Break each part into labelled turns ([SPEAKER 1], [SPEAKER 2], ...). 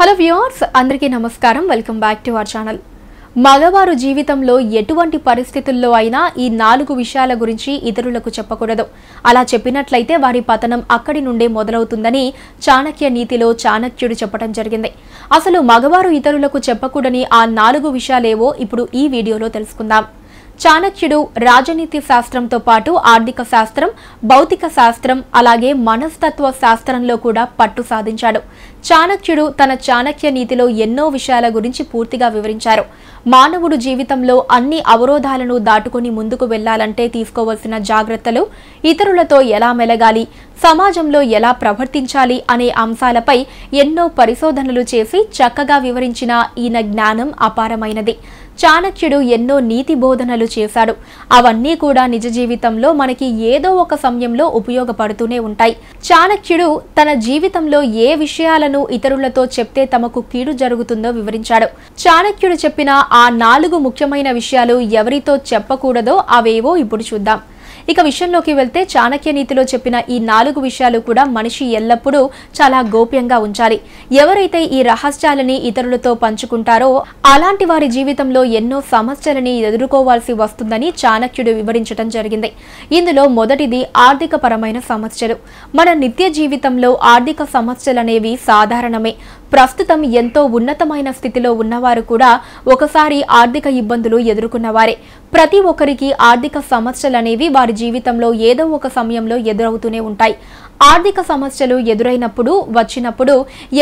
[SPEAKER 1] hello viewers అందరికీ నమస్కారం welcome back to our channel మగవారు జీవితంలో ఎటువంటి పరిస్థితుల్లో అయినా ఈ నాలుగు విషయాల గురించి ఇతరులకు చెప్పకూడదు అలా చెప్పినట్లయితే వారి పతనం అక్కడి నుండే మొదలవుతుందని చాణక్య నీతిలో చాణక్యుడు చెప్పడం జరిగింది అసలు మగవారు ఇతరులకు చెప్పకూడని ఆ నాలుగు విషయాలేవో ఇప్పుడు ఈ వీడియోలో తెలుసుకుందాం చాణక్యుడు రాజనీతి శాస్త్రంతో పాటు ఆర్థిక శాస్త్రం భౌతిక శాస్త్రం అలాగే మనస్తత్వ శాస్త్రంలో కూడా పట్టు సాధించాడు చాణక్యుడు తన చాణక్య నీతిలో ఎన్నో విషయాల గురించి పూర్తిగా వివరించారు మానవుడు జీవితంలో అన్ని అవరోధాలను దాటుకుని ముందుకు వెళ్లాలంటే తీసుకోవలసిన జాగ్రత్తలు ఇతరులతో ఎలా మెలగాలి సమాజంలో ఎలా ప్రవర్తించాలి అనే అంశాలపై ఎన్నో పరిశోధనలు చేసి చక్కగా వివరించిన ఈయన జ్ఞానం అపారమైనది చాణక్యుడు ఎన్నో నీతి బోధనలు చేశాడు అవన్నీ కూడా నిజ జీవితంలో మనకి ఏదో ఒక సమయంలో ఉపయోగపడుతూనే ఉంటాయి చాణక్యుడు తన జీవితంలో ఏ విషయాలను ఇతరులతో చెప్తే తమకు కీడు జరుగుతుందో వివరించాడు చాణక్యుడు చెప్పిన ఆ నాలుగు ముఖ్యమైన విషయాలు ఎవరితో చెప్పకూడదో అవేవో ఇప్పుడు చూద్దాం ఇక విషయంలోకి వెళ్తే చాణక్య నీతిలో చెప్పిన ఈ నాలుగు విషయాలు కూడా మనిషి ఎల్లప్పుడూ చాలా గోప్యంగా ఉంచాలి ఎవరైతే ఈ రహస్యాలని ఇతరులతో పంచుకుంటారో అలాంటి వారి జీవితంలో ఎన్నో సమస్యలని ఎదుర్కోవాల్సి వస్తుందని చాణక్యుడు వివరించడం జరిగింది ఇందులో మొదటిది ఆర్థిక పరమైన సమస్యలు మన నిత్య జీవితంలో ఆర్థిక సమస్యలనేవి సాధారణమే ప్రస్తుతం ఎంతో ఉన్నతమైన స్థితిలో ఉన్నవారు కూడా ఒకసారి ఆర్థిక ఇబ్బందులు ఎదుర్కొన్నవారే ప్రతి ఒక్కరికి ఆర్థిక సమస్యలు అనేవి వారి జీవితంలో ఏదో ఒక సమయంలో ఎదురవుతూనే ఉంటాయి ఆర్థిక సమస్యలు ఎదురైనప్పుడు వచ్చినప్పుడు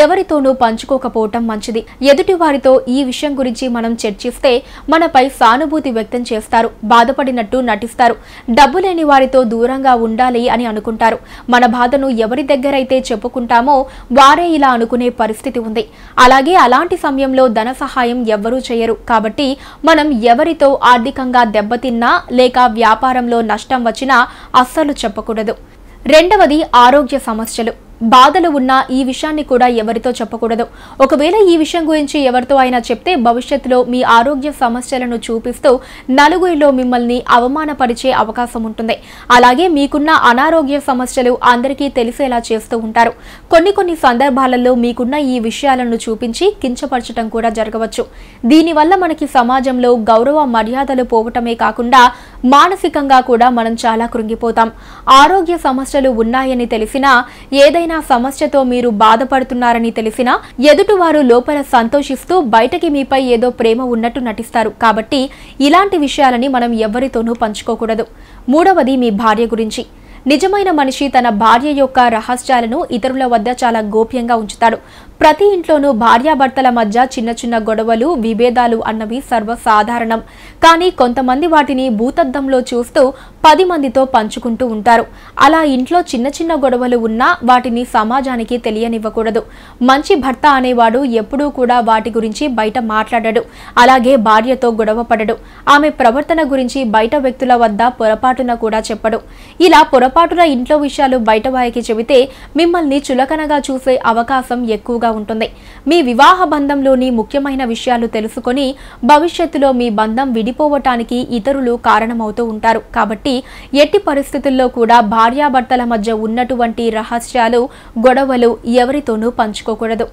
[SPEAKER 1] ఎవరితోనూ పంచుకోకపోవటం మంచిది ఎదుటి వారితో ఈ విషయం గురించి మనం చర్చిస్తే మనపై సానుభూతి వ్యక్తం చేస్తారు బాధపడినట్టు నటిస్తారు డబ్బు లేని వారితో దూరంగా ఉండాలి అని అనుకుంటారు మన బాధను ఎవరి దగ్గరైతే చెప్పుకుంటామో వారే ఇలా అనుకునే పరిస్థితి పరిస్థితి ఉంది అలాగే అలాంటి సమయంలో ధన సహాయం ఎవ్వరూ చేయరు కాబట్టి మనం ఎవరితో ఆర్థికంగా దెబ్బతిన్నా లేక వ్యాపారంలో నష్టం వచ్చినా అస్సలు చెప్పకూడదు రెండవది ఆరోగ్య సమస్యలు బాధలు ఉన్నా ఈ విషయాన్ని కూడా ఎవరితో చెప్పకూడదు ఒకవేళ ఈ విషయం గురించి ఎవరితో అయినా చెప్తే భవిష్యత్తులో మీ ఆరోగ్య సమస్యలను చూపిస్తూ నలుగురిలో మిమ్మల్ని అవమానపరిచే అవకాశం ఉంటుంది అలాగే మీకున్న అనారోగ్య సమస్యలు అందరికీ తెలిసేలా చేస్తూ ఉంటారు కొన్ని కొన్ని సందర్భాలలో మీకున్న ఈ విషయాలను చూపించి కించపరచడం కూడా జరగవచ్చు దీనివల్ల మనకి సమాజంలో గౌరవ మర్యాదలు పోవటమే కాకుండా మానసికంగా కూడా మనం చాలా కృంగిపోతాం ఆరోగ్య సమస్యలు ఉన్నాయని తెలిసినా ఏదైనా ఏదైనా సమస్యతో మీరు బాధపడుతున్నారని తెలిసినా ఎదుటివారు లోపల సంతోషిస్తూ బయటకి మీపై ఏదో ప్రేమ ఉన్నట్టు నటిస్తారు కాబట్టి ఇలాంటి విషయాలని మనం ఎవరితోనూ పంచుకోకూడదు మూడవది మీ భార్య గురించి నిజమైన మనిషి తన భార్య యొక్క రహస్యాలను ఇతరుల వద్ద చాలా గోప్యంగా ఉంచుతాడు ప్రతి ఇంట్లోనూ భార్యాభర్తల మధ్య చిన్న చిన్న గొడవలు విభేదాలు అన్నవి సర్వసాధారణం కానీ కొంతమంది వాటిని భూతద్దంలో చూస్తూ పది మందితో పంచుకుంటూ ఉంటారు అలా ఇంట్లో చిన్న చిన్న గొడవలు ఉన్నా వాటిని సమాజానికి తెలియనివ్వకూడదు మంచి భర్త అనేవాడు ఎప్పుడూ కూడా వాటి గురించి బయట మాట్లాడడు అలాగే భార్యతో గొడవ పడడు ఆమె ప్రవర్తన గురించి బయట వ్యక్తుల వద్ద పొరపాటున కూడా చెప్పడు ఇలా పొరపాటున ఇంట్లో విషయాలు బయట వారికి చెబితే మిమ్మల్ని చులకనగా చూసే అవకాశం ఎక్కువగా అనువుగా ఉంటుంది మీ వివాహ బంధంలోని ముఖ్యమైన విషయాలు తెలుసుకొని భవిష్యత్తులో మీ బంధం విడిపోవటానికి ఇతరులు కారణమవుతూ ఉంటారు కాబట్టి ఎట్టి పరిస్థితుల్లో కూడా భార్యాభర్తల మధ్య ఉన్నటువంటి రహస్యాలు గొడవలు ఎవరితోనూ పంచుకోకూడదు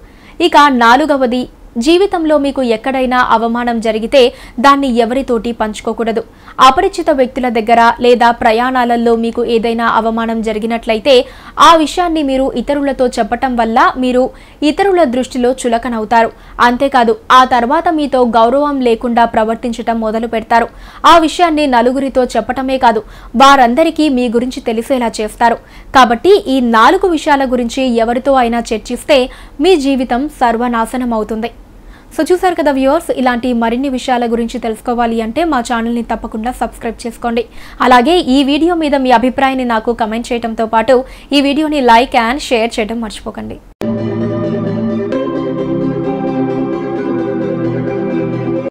[SPEAKER 1] ఇక నాలుగవది జీవితంలో మీకు ఎక్కడైనా అవమానం జరిగితే దాన్ని ఎవరితోటి పంచుకోకూడదు అపరిచిత వ్యక్తుల దగ్గర లేదా ప్రయాణాలలో మీకు ఏదైనా అవమానం జరిగినట్లయితే ఆ విషయాన్ని మీరు ఇతరులతో చెప్పటం వల్ల మీరు ఇతరుల దృష్టిలో చులకనవుతారు అంతేకాదు ఆ తర్వాత మీతో గౌరవం లేకుండా ప్రవర్తించటం మొదలు పెడతారు ఆ విషయాన్ని నలుగురితో చెప్పటమే కాదు వారందరికీ మీ గురించి తెలిసేలా చేస్తారు కాబట్టి ఈ నాలుగు విషయాల గురించి ఎవరితో అయినా చర్చిస్తే మీ జీవితం సర్వనాశనం అవుతుంది సో చూసారు కదా వ్యూవర్స్ ఇలాంటి మరిన్ని విషయాల గురించి తెలుసుకోవాలి అంటే మా ఛానల్ని తప్పకుండా సబ్స్క్రైబ్ చేసుకోండి అలాగే ఈ వీడియో మీద మీ అభిప్రాయాన్ని నాకు కమెంట్ చేయడంతో పాటు ఈ వీడియోని లైక్ అండ్ షేర్ చేయడం మర్చిపోకండి